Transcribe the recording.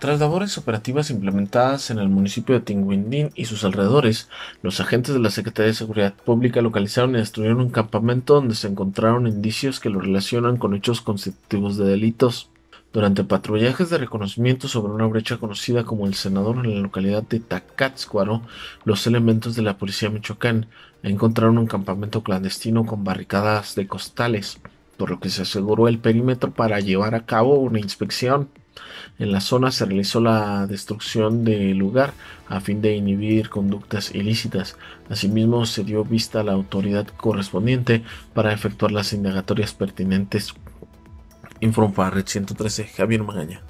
Tras labores operativas implementadas en el municipio de Tinguindín y sus alrededores, los agentes de la Secretaría de Seguridad Pública localizaron y destruyeron un campamento donde se encontraron indicios que lo relacionan con hechos constitutivos de delitos. Durante patrullajes de reconocimiento sobre una brecha conocida como el Senador en la localidad de Tacatzcuaro, los elementos de la policía Michoacán encontraron un campamento clandestino con barricadas de costales, por lo que se aseguró el perímetro para llevar a cabo una inspección. En la zona se realizó la destrucción del lugar a fin de inhibir conductas ilícitas. Asimismo, se dio vista a la autoridad correspondiente para efectuar las indagatorias pertinentes. Informa Red 113, Javier Magaña.